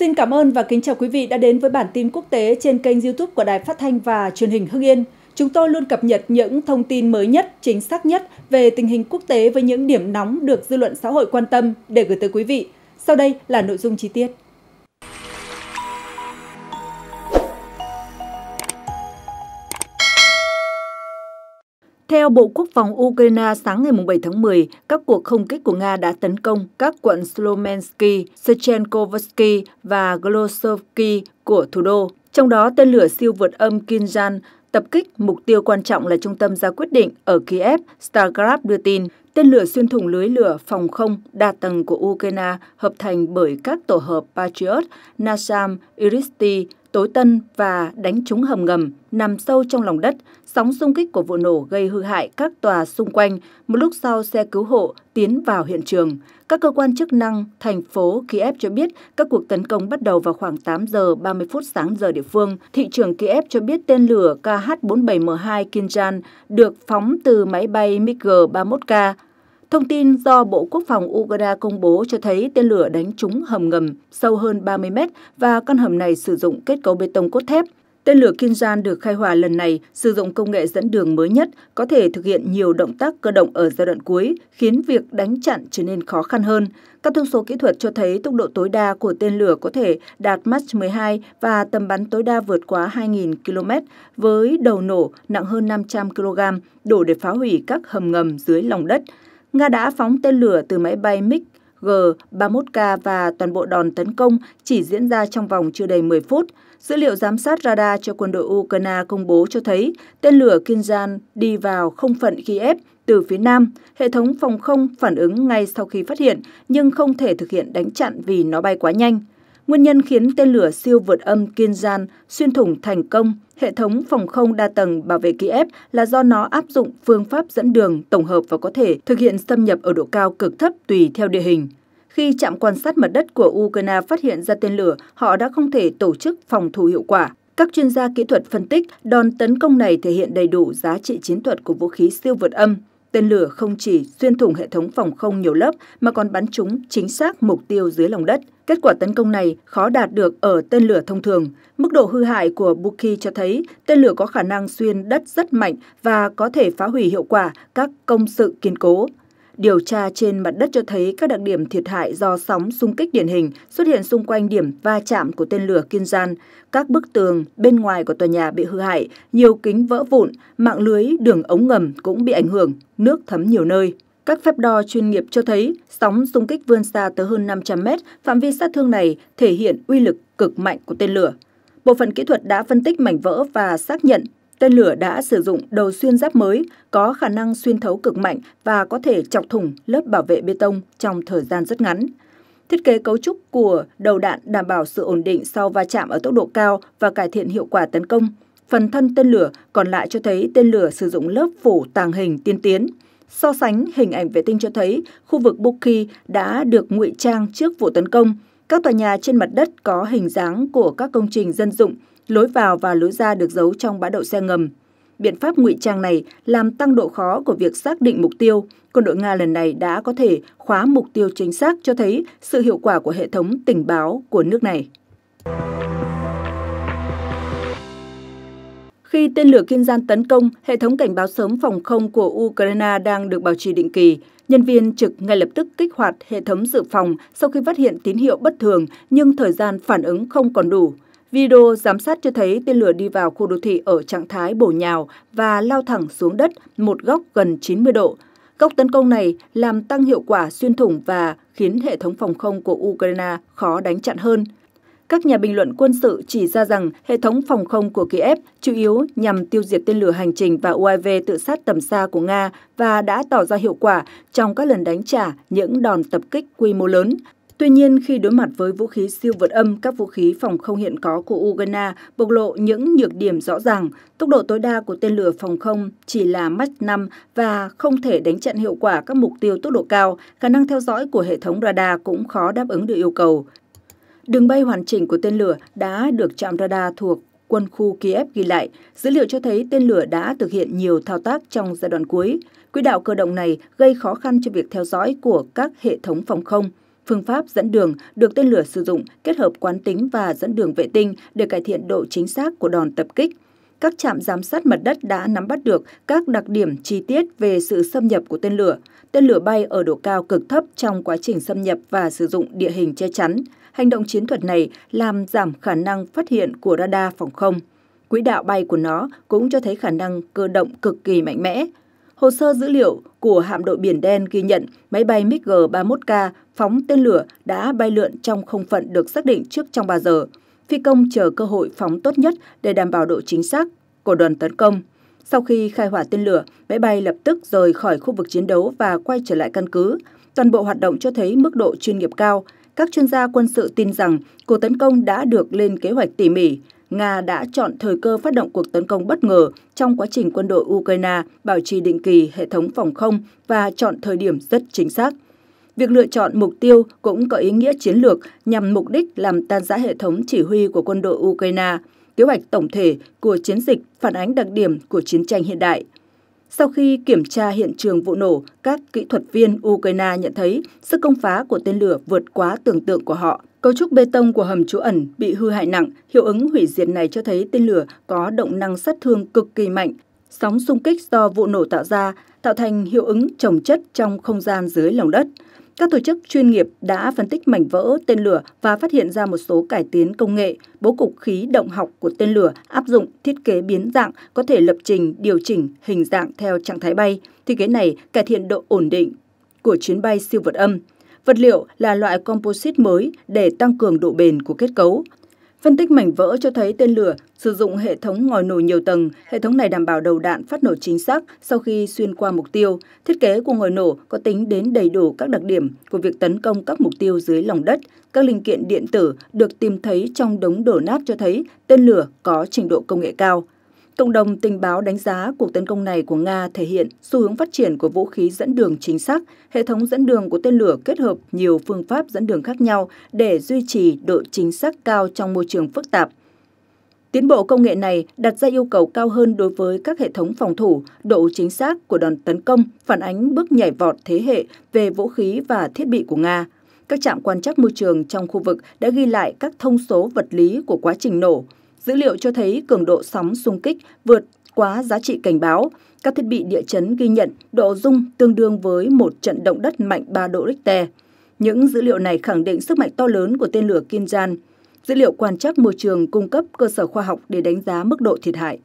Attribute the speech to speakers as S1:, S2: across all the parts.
S1: Xin cảm ơn và kính chào quý vị đã đến với bản tin quốc tế trên kênh YouTube của Đài Phát thanh và Truyền hình Hưng Yên. Chúng tôi luôn cập nhật những thông tin mới nhất, chính xác nhất về tình hình quốc tế với những điểm nóng được dư luận xã hội quan tâm để gửi tới quý vị. Sau đây là nội dung chi tiết. Theo Bộ Quốc phòng Ukraine, sáng ngày 7 tháng 10, các cuộc không kích của Nga đã tấn công các quận Slovensky, Sechenkovsky và Glosovsky của thủ đô. Trong đó, tên lửa siêu vượt âm Kinjan tập kích mục tiêu quan trọng là trung tâm ra quyết định ở Kiev, Stargraph đưa tin. Tên lửa xuyên thủng lưới lửa phòng không đa tầng của Ukraine hợp thành bởi các tổ hợp Patriot, Nasam, Iristi, tối tân và đánh trúng hầm ngầm nằm sâu trong lòng đất. Sóng xung kích của vụ nổ gây hư hại các tòa xung quanh. Một lúc sau, xe cứu hộ tiến vào hiện trường. Các cơ quan chức năng thành phố Kiev cho biết các cuộc tấn công bắt đầu vào khoảng 8 giờ 30 phút sáng giờ địa phương. Thị trưởng Kiev cho biết tên lửa KH-47M2 Kinjan được phóng từ máy bay MiG-31K Thông tin do Bộ Quốc phòng Ukraine công bố cho thấy tên lửa đánh trúng hầm ngầm sâu hơn 30 mét và căn hầm này sử dụng kết cấu bê tông cốt thép. Tên lửa Kinzhan được khai hỏa lần này sử dụng công nghệ dẫn đường mới nhất, có thể thực hiện nhiều động tác cơ động ở giai đoạn cuối, khiến việc đánh chặn trở nên khó khăn hơn. Các thông số kỹ thuật cho thấy tốc độ tối đa của tên lửa có thể đạt Mach 12 và tầm bắn tối đa vượt quá 2.000 km với đầu nổ nặng hơn 500 kg, đủ để phá hủy các hầm ngầm dưới lòng đất. Nga đã phóng tên lửa từ máy bay MiG G-31K và toàn bộ đòn tấn công chỉ diễn ra trong vòng chưa đầy 10 phút. Dữ liệu giám sát radar cho quân đội Ukraine công bố cho thấy tên lửa Kinzhan đi vào không phận Kiev từ phía nam. Hệ thống phòng không phản ứng ngay sau khi phát hiện nhưng không thể thực hiện đánh chặn vì nó bay quá nhanh. Nguyên nhân khiến tên lửa siêu vượt âm kiên Kinzhan xuyên thủng thành công hệ thống phòng không đa tầng bảo vệ Kiev là do nó áp dụng phương pháp dẫn đường tổng hợp và có thể thực hiện xâm nhập ở độ cao cực thấp tùy theo địa hình. Khi trạm quan sát mặt đất của Ukraine phát hiện ra tên lửa, họ đã không thể tổ chức phòng thủ hiệu quả. Các chuyên gia kỹ thuật phân tích, đòn tấn công này thể hiện đầy đủ giá trị chiến thuật của vũ khí siêu vượt âm. Tên lửa không chỉ xuyên thủng hệ thống phòng không nhiều lớp mà còn bắn trúng chính xác mục tiêu dưới lòng đất. Kết quả tấn công này khó đạt được ở tên lửa thông thường. Mức độ hư hại của Buki cho thấy tên lửa có khả năng xuyên đất rất mạnh và có thể phá hủy hiệu quả các công sự kiên cố. Điều tra trên mặt đất cho thấy các đặc điểm thiệt hại do sóng xung kích điển hình xuất hiện xung quanh điểm va chạm của tên lửa kiên Kinzhan, các bức tường bên ngoài của tòa nhà bị hư hại, nhiều kính vỡ vụn, mạng lưới đường ống ngầm cũng bị ảnh hưởng, nước thấm nhiều nơi. Các phép đo chuyên nghiệp cho thấy sóng xung kích vươn xa tới hơn 500 mét, phạm vi sát thương này thể hiện uy lực cực mạnh của tên lửa. Bộ phận kỹ thuật đã phân tích mảnh vỡ và xác nhận Tên lửa đã sử dụng đầu xuyên giáp mới có khả năng xuyên thấu cực mạnh và có thể chọc thủng lớp bảo vệ bê tông trong thời gian rất ngắn. Thiết kế cấu trúc của đầu đạn đảm bảo sự ổn định sau va chạm ở tốc độ cao và cải thiện hiệu quả tấn công. Phần thân tên lửa còn lại cho thấy tên lửa sử dụng lớp phủ tàng hình tiên tiến. So sánh hình ảnh vệ tinh cho thấy khu vực Buki đã được ngụy trang trước vụ tấn công. Các tòa nhà trên mặt đất có hình dáng của các công trình dân dụng lối vào và lối ra được giấu trong bãi đậu xe ngầm. Biện pháp ngụy trang này làm tăng độ khó của việc xác định mục tiêu. Quân đội Nga lần này đã có thể khóa mục tiêu chính xác cho thấy sự hiệu quả của hệ thống tình báo của nước này. Khi tên lửa Kiên Gian tấn công, hệ thống cảnh báo sớm phòng không của Ukraine đang được bảo trì định kỳ. Nhân viên trực ngay lập tức kích hoạt hệ thống dự phòng sau khi phát hiện tín hiệu bất thường nhưng thời gian phản ứng không còn đủ. Video giám sát cho thấy tên lửa đi vào khu đô thị ở trạng thái bổ nhào và lao thẳng xuống đất một góc gần 90 độ. Góc tấn công này làm tăng hiệu quả xuyên thủng và khiến hệ thống phòng không của Ukraine khó đánh chặn hơn. Các nhà bình luận quân sự chỉ ra rằng hệ thống phòng không của Kiev chủ yếu nhằm tiêu diệt tên lửa hành trình và UAV tự sát tầm xa của Nga và đã tỏ ra hiệu quả trong các lần đánh trả những đòn tập kích quy mô lớn, Tuy nhiên, khi đối mặt với vũ khí siêu vượt âm, các vũ khí phòng không hiện có của Ukraine bộc lộ những nhược điểm rõ ràng. Tốc độ tối đa của tên lửa phòng không chỉ là Mach 5 và không thể đánh chặn hiệu quả các mục tiêu tốc độ cao. Khả năng theo dõi của hệ thống radar cũng khó đáp ứng được yêu cầu. Đường bay hoàn chỉnh của tên lửa đã được trạm radar thuộc quân khu Kiev ghi lại, dữ liệu cho thấy tên lửa đã thực hiện nhiều thao tác trong giai đoạn cuối. Quỹ đạo cơ động này gây khó khăn cho việc theo dõi của các hệ thống phòng không. Phương pháp dẫn đường được tên lửa sử dụng kết hợp quán tính và dẫn đường vệ tinh để cải thiện độ chính xác của đòn tập kích. Các trạm giám sát mặt đất đã nắm bắt được các đặc điểm chi tiết về sự xâm nhập của tên lửa. Tên lửa bay ở độ cao cực thấp trong quá trình xâm nhập và sử dụng địa hình che chắn. Hành động chiến thuật này làm giảm khả năng phát hiện của radar phòng không. Quỹ đạo bay của nó cũng cho thấy khả năng cơ động cực kỳ mạnh mẽ. Hồ sơ dữ liệu của hạm đội Biển Đen ghi nhận máy bay MiG-31K phóng tên lửa đã bay lượn trong không phận được xác định trước trong 3 giờ. Phi công chờ cơ hội phóng tốt nhất để đảm bảo độ chính xác của đoàn tấn công. Sau khi khai hỏa tên lửa, máy bay lập tức rời khỏi khu vực chiến đấu và quay trở lại căn cứ. Toàn bộ hoạt động cho thấy mức độ chuyên nghiệp cao. Các chuyên gia quân sự tin rằng cuộc tấn công đã được lên kế hoạch tỉ mỉ. Nga đã chọn thời cơ phát động cuộc tấn công bất ngờ trong quá trình quân đội Ukraine bảo trì định kỳ hệ thống phòng không và chọn thời điểm rất chính xác. Việc lựa chọn mục tiêu cũng có ý nghĩa chiến lược nhằm mục đích làm tan rã hệ thống chỉ huy của quân đội Ukraine, kế hoạch tổng thể của chiến dịch phản ánh đặc điểm của chiến tranh hiện đại. Sau khi kiểm tra hiện trường vụ nổ, các kỹ thuật viên Ukraine nhận thấy sức công phá của tên lửa vượt quá tưởng tượng của họ – Cấu trúc bê tông của hầm trú ẩn bị hư hại nặng, hiệu ứng hủy diệt này cho thấy tên lửa có động năng sát thương cực kỳ mạnh. Sóng xung kích do vụ nổ tạo ra tạo thành hiệu ứng trồng chất trong không gian dưới lòng đất. Các tổ chức chuyên nghiệp đã phân tích mảnh vỡ tên lửa và phát hiện ra một số cải tiến công nghệ, bố cục khí động học của tên lửa áp dụng thiết kế biến dạng có thể lập trình điều chỉnh hình dạng theo trạng thái bay. Thiết kế này cải thiện độ ổn định của chuyến bay siêu vật âm. Vật liệu là loại composite mới để tăng cường độ bền của kết cấu. Phân tích mảnh vỡ cho thấy tên lửa sử dụng hệ thống ngòi nổ nhiều tầng. Hệ thống này đảm bảo đầu đạn phát nổ chính xác sau khi xuyên qua mục tiêu. Thiết kế của ngòi nổ có tính đến đầy đủ các đặc điểm của việc tấn công các mục tiêu dưới lòng đất. Các linh kiện điện tử được tìm thấy trong đống đổ nát cho thấy tên lửa có trình độ công nghệ cao. Cộng đồng tình báo đánh giá cuộc tấn công này của Nga thể hiện xu hướng phát triển của vũ khí dẫn đường chính xác, hệ thống dẫn đường của tên lửa kết hợp nhiều phương pháp dẫn đường khác nhau để duy trì độ chính xác cao trong môi trường phức tạp. Tiến bộ công nghệ này đặt ra yêu cầu cao hơn đối với các hệ thống phòng thủ, độ chính xác của đòn tấn công phản ánh bước nhảy vọt thế hệ về vũ khí và thiết bị của Nga. Các trạm quan trắc môi trường trong khu vực đã ghi lại các thông số vật lý của quá trình nổ, Dữ liệu cho thấy cường độ sóng xung kích vượt quá giá trị cảnh báo. Các thiết bị địa chấn ghi nhận độ rung tương đương với một trận động đất mạnh 3 độ Richter. Những dữ liệu này khẳng định sức mạnh to lớn của tên lửa Kinzhan. Dữ liệu quan trắc môi trường cung cấp cơ sở khoa học để đánh giá mức độ thiệt hại.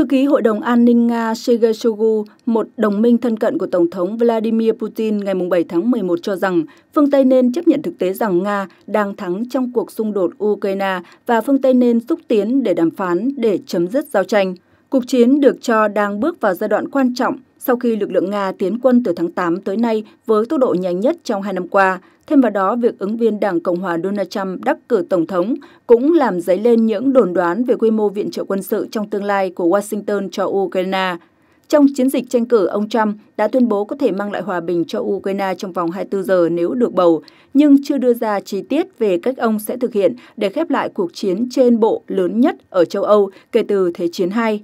S1: Thư ký Hội đồng An ninh Nga Sergei Shoigu, một đồng minh thân cận của Tổng thống Vladimir Putin ngày 7 tháng 11 cho rằng phương Tây nên chấp nhận thực tế rằng Nga đang thắng trong cuộc xung đột Ukraine và phương Tây nên xúc tiến để đàm phán để chấm dứt giao tranh. Cuộc chiến được cho đang bước vào giai đoạn quan trọng sau khi lực lượng Nga tiến quân từ tháng 8 tới nay với tốc độ nhanh nhất trong hai năm qua. Thêm vào đó, việc ứng viên Đảng Cộng hòa Donald Trump đắc cử Tổng thống cũng làm dấy lên những đồn đoán về quy mô viện trợ quân sự trong tương lai của Washington cho Ukraine. Trong chiến dịch tranh cử, ông Trump đã tuyên bố có thể mang lại hòa bình cho Ukraine trong vòng 24 giờ nếu được bầu, nhưng chưa đưa ra chi tiết về cách ông sẽ thực hiện để khép lại cuộc chiến trên bộ lớn nhất ở châu Âu kể từ Thế chiến II.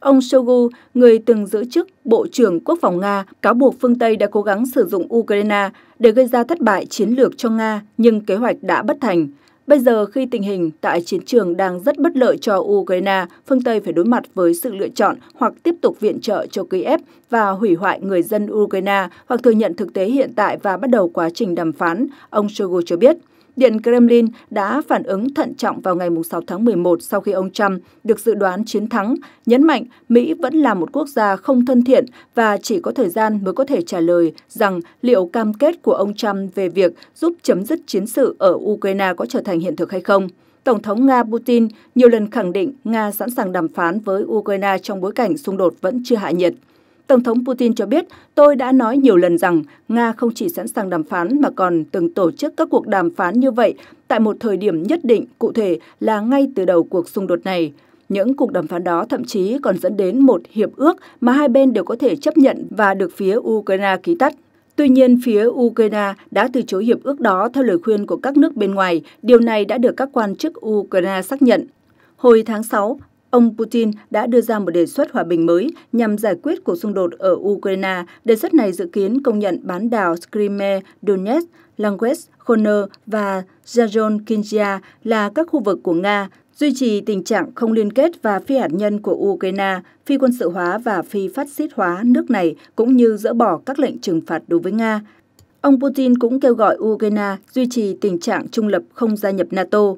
S1: Ông Shoigu, người từng giữ chức Bộ trưởng Quốc phòng Nga, cáo buộc phương Tây đã cố gắng sử dụng Ukraine để gây ra thất bại chiến lược cho Nga, nhưng kế hoạch đã bất thành. Bây giờ khi tình hình tại chiến trường đang rất bất lợi cho Ukraine, phương Tây phải đối mặt với sự lựa chọn hoặc tiếp tục viện trợ cho Kiev và hủy hoại người dân Ukraine hoặc thừa nhận thực tế hiện tại và bắt đầu quá trình đàm phán, ông Shoigu cho biết. Điện Kremlin đã phản ứng thận trọng vào ngày 6 tháng 11 sau khi ông Trump được dự đoán chiến thắng, nhấn mạnh Mỹ vẫn là một quốc gia không thân thiện và chỉ có thời gian mới có thể trả lời rằng liệu cam kết của ông Trump về việc giúp chấm dứt chiến sự ở Ukraine có trở thành hiện thực hay không. Tổng thống Nga Putin nhiều lần khẳng định Nga sẵn sàng đàm phán với Ukraine trong bối cảnh xung đột vẫn chưa hạ nhiệt. Tổng thống Putin cho biết, tôi đã nói nhiều lần rằng Nga không chỉ sẵn sàng đàm phán mà còn từng tổ chức các cuộc đàm phán như vậy tại một thời điểm nhất định, cụ thể là ngay từ đầu cuộc xung đột này. Những cuộc đàm phán đó thậm chí còn dẫn đến một hiệp ước mà hai bên đều có thể chấp nhận và được phía Ukraine ký tắt. Tuy nhiên, phía Ukraine đã từ chối hiệp ước đó theo lời khuyên của các nước bên ngoài. Điều này đã được các quan chức Ukraine xác nhận. Hồi tháng 6, Ông Putin đã đưa ra một đề xuất hòa bình mới nhằm giải quyết cuộc xung đột ở Ukraine. Đề xuất này dự kiến công nhận bán đảo Crimea, Donetsk, Luhansk, Khoner và Zaronkinja là các khu vực của Nga, duy trì tình trạng không liên kết và phi hạt nhân của Ukraine, phi quân sự hóa và phi phát xít hóa nước này, cũng như dỡ bỏ các lệnh trừng phạt đối với Nga. Ông Putin cũng kêu gọi Ukraine duy trì tình trạng trung lập không gia nhập NATO.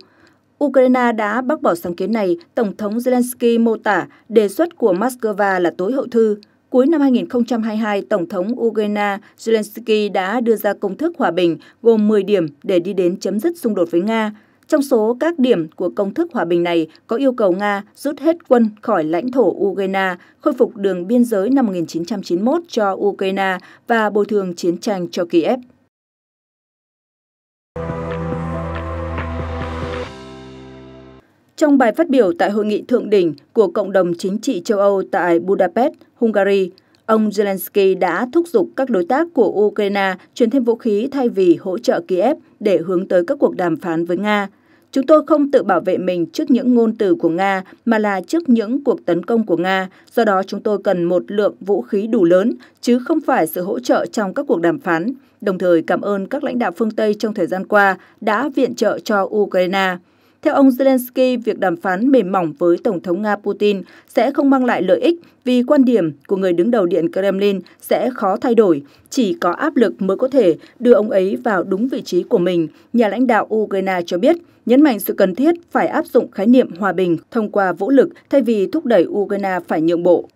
S1: Ukraine đã bác bỏ sáng kiến này, Tổng thống Zelensky mô tả đề xuất của Moscow là tối hậu thư. Cuối năm 2022, Tổng thống Ukraine Zelensky đã đưa ra công thức hòa bình gồm 10 điểm để đi đến chấm dứt xung đột với Nga. Trong số các điểm của công thức hòa bình này có yêu cầu Nga rút hết quân khỏi lãnh thổ Ukraine, khôi phục đường biên giới năm 1991 cho Ukraine và bồi thường chiến tranh cho Kiev. Trong bài phát biểu tại hội nghị thượng đỉnh của cộng đồng chính trị châu Âu tại Budapest, Hungary, ông Zelensky đã thúc giục các đối tác của Ukraine chuyển thêm vũ khí thay vì hỗ trợ Kiev để hướng tới các cuộc đàm phán với Nga. Chúng tôi không tự bảo vệ mình trước những ngôn từ của Nga mà là trước những cuộc tấn công của Nga, do đó chúng tôi cần một lượng vũ khí đủ lớn chứ không phải sự hỗ trợ trong các cuộc đàm phán. Đồng thời cảm ơn các lãnh đạo phương Tây trong thời gian qua đã viện trợ cho Ukraine. Theo ông Zelensky, việc đàm phán mềm mỏng với Tổng thống Nga Putin sẽ không mang lại lợi ích vì quan điểm của người đứng đầu Điện Kremlin sẽ khó thay đổi, chỉ có áp lực mới có thể đưa ông ấy vào đúng vị trí của mình, nhà lãnh đạo Ukraine cho biết, nhấn mạnh sự cần thiết phải áp dụng khái niệm hòa bình thông qua vũ lực thay vì thúc đẩy Ukraine phải nhượng bộ.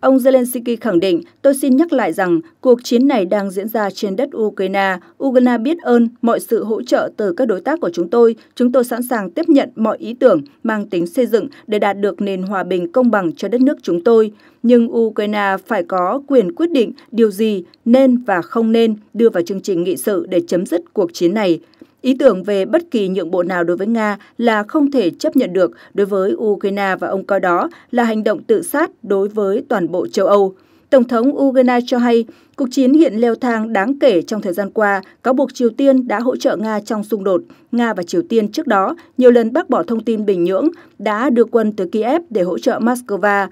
S1: Ông Zelensky khẳng định, tôi xin nhắc lại rằng cuộc chiến này đang diễn ra trên đất Ukraine. Ukraine biết ơn mọi sự hỗ trợ từ các đối tác của chúng tôi. Chúng tôi sẵn sàng tiếp nhận mọi ý tưởng mang tính xây dựng để đạt được nền hòa bình công bằng cho đất nước chúng tôi. Nhưng Ukraine phải có quyền quyết định điều gì nên và không nên đưa vào chương trình nghị sự để chấm dứt cuộc chiến này. Ý tưởng về bất kỳ nhượng bộ nào đối với Nga là không thể chấp nhận được đối với Ukraine và ông coi đó là hành động tự sát đối với toàn bộ châu Âu. Tổng thống Ukraine cho hay, cuộc chiến hiện leo thang đáng kể trong thời gian qua, cáo buộc Triều Tiên đã hỗ trợ Nga trong xung đột. Nga và Triều Tiên trước đó nhiều lần bác bỏ thông tin Bình Nhưỡng đã đưa quân tới Kiev để hỗ trợ Moscow.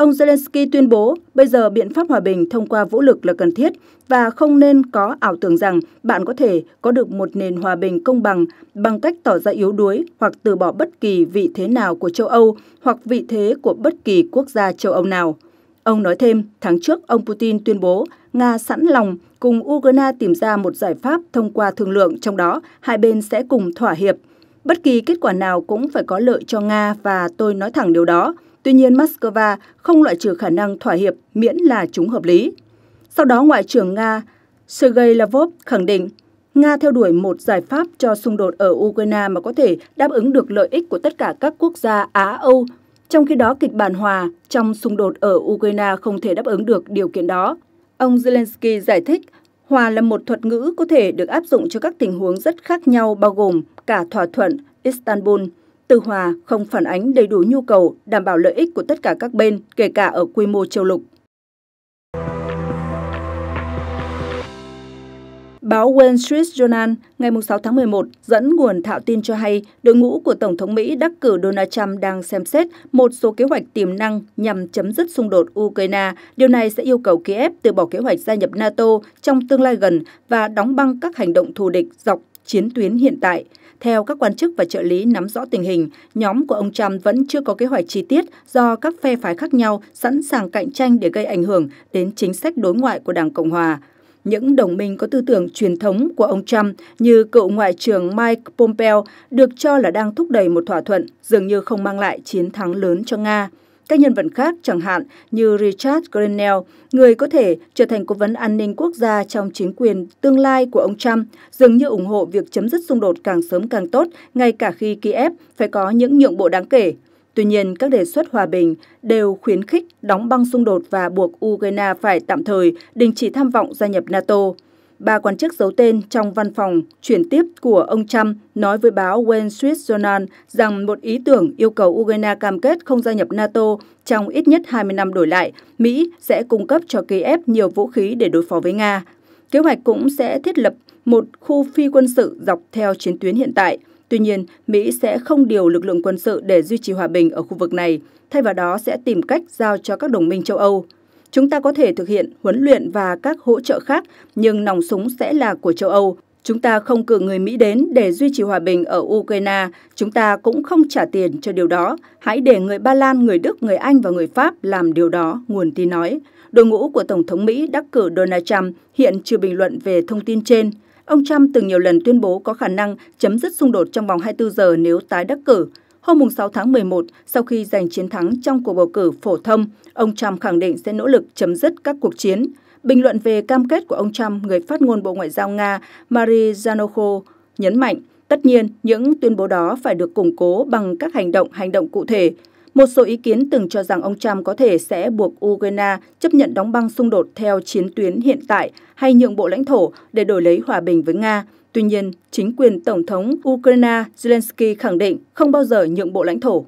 S1: Ông Zelensky tuyên bố bây giờ biện pháp hòa bình thông qua vũ lực là cần thiết và không nên có ảo tưởng rằng bạn có thể có được một nền hòa bình công bằng bằng cách tỏ ra yếu đuối hoặc từ bỏ bất kỳ vị thế nào của châu Âu hoặc vị thế của bất kỳ quốc gia châu Âu nào. Ông nói thêm, tháng trước ông Putin tuyên bố Nga sẵn lòng cùng Ukraine tìm ra một giải pháp thông qua thương lượng, trong đó hai bên sẽ cùng thỏa hiệp. Bất kỳ kết quả nào cũng phải có lợi cho Nga và tôi nói thẳng điều đó. Tuy nhiên, Moscow không loại trừ khả năng thỏa hiệp miễn là chúng hợp lý. Sau đó, Ngoại trưởng Nga Sergei Lavrov khẳng định Nga theo đuổi một giải pháp cho xung đột ở Ukraine mà có thể đáp ứng được lợi ích của tất cả các quốc gia Á-Âu. Trong khi đó, kịch bản hòa trong xung đột ở Ukraine không thể đáp ứng được điều kiện đó. Ông Zelensky giải thích, hòa là một thuật ngữ có thể được áp dụng cho các tình huống rất khác nhau bao gồm cả thỏa thuận Istanbul – từ Hòa không phản ánh đầy đủ nhu cầu, đảm bảo lợi ích của tất cả các bên, kể cả ở quy mô châu lục. Báo Wall Street Journal ngày 6 tháng 11 dẫn nguồn thạo tin cho hay đội ngũ của Tổng thống Mỹ đắc cử Donald Trump đang xem xét một số kế hoạch tiềm năng nhằm chấm dứt xung đột Ukraine. Điều này sẽ yêu cầu Kiev từ bỏ kế hoạch gia nhập NATO trong tương lai gần và đóng băng các hành động thù địch dọc chiến tuyến hiện tại – theo các quan chức và trợ lý nắm rõ tình hình, nhóm của ông Trump vẫn chưa có kế hoạch chi tiết do các phe phái khác nhau sẵn sàng cạnh tranh để gây ảnh hưởng đến chính sách đối ngoại của Đảng Cộng Hòa. Những đồng minh có tư tưởng truyền thống của ông Trump như cựu Ngoại trưởng Mike Pompeo được cho là đang thúc đẩy một thỏa thuận dường như không mang lại chiến thắng lớn cho Nga. Các nhân vật khác chẳng hạn như Richard Grenell, người có thể trở thành cố vấn an ninh quốc gia trong chính quyền tương lai của ông Trump, dường như ủng hộ việc chấm dứt xung đột càng sớm càng tốt, ngay cả khi Kiev phải có những nhượng bộ đáng kể. Tuy nhiên, các đề xuất hòa bình đều khuyến khích đóng băng xung đột và buộc Ukraine phải tạm thời đình chỉ tham vọng gia nhập NATO ba quan chức giấu tên trong văn phòng chuyển tiếp của ông Trump nói với báo Wall Street Journal rằng một ý tưởng yêu cầu Ukraine cam kết không gia nhập NATO trong ít nhất 20 năm đổi lại, Mỹ sẽ cung cấp cho Kiev nhiều vũ khí để đối phó với Nga. Kế hoạch cũng sẽ thiết lập một khu phi quân sự dọc theo chiến tuyến hiện tại. Tuy nhiên, Mỹ sẽ không điều lực lượng quân sự để duy trì hòa bình ở khu vực này, thay vào đó sẽ tìm cách giao cho các đồng minh châu Âu. Chúng ta có thể thực hiện huấn luyện và các hỗ trợ khác, nhưng nòng súng sẽ là của châu Âu. Chúng ta không cử người Mỹ đến để duy trì hòa bình ở Ukraine, chúng ta cũng không trả tiền cho điều đó. Hãy để người Ba Lan, người Đức, người Anh và người Pháp làm điều đó, nguồn tin nói. Đội ngũ của Tổng thống Mỹ đắc cử Donald Trump hiện chưa bình luận về thông tin trên. Ông Trump từng nhiều lần tuyên bố có khả năng chấm dứt xung đột trong vòng 24 giờ nếu tái đắc cử. Hôm 6 tháng 11, sau khi giành chiến thắng trong cuộc bầu cử phổ thông, ông Trump khẳng định sẽ nỗ lực chấm dứt các cuộc chiến. Bình luận về cam kết của ông Trump, người phát ngôn Bộ Ngoại giao Nga Marie Zanokho nhấn mạnh, tất nhiên những tuyên bố đó phải được củng cố bằng các hành động hành động cụ thể. Một số ý kiến từng cho rằng ông Trump có thể sẽ buộc Ukraine chấp nhận đóng băng xung đột theo chiến tuyến hiện tại hay nhượng bộ lãnh thổ để đổi lấy hòa bình với Nga – Tuy nhiên, chính quyền Tổng thống Ukraine Zelensky khẳng định không bao giờ nhượng bộ lãnh thổ.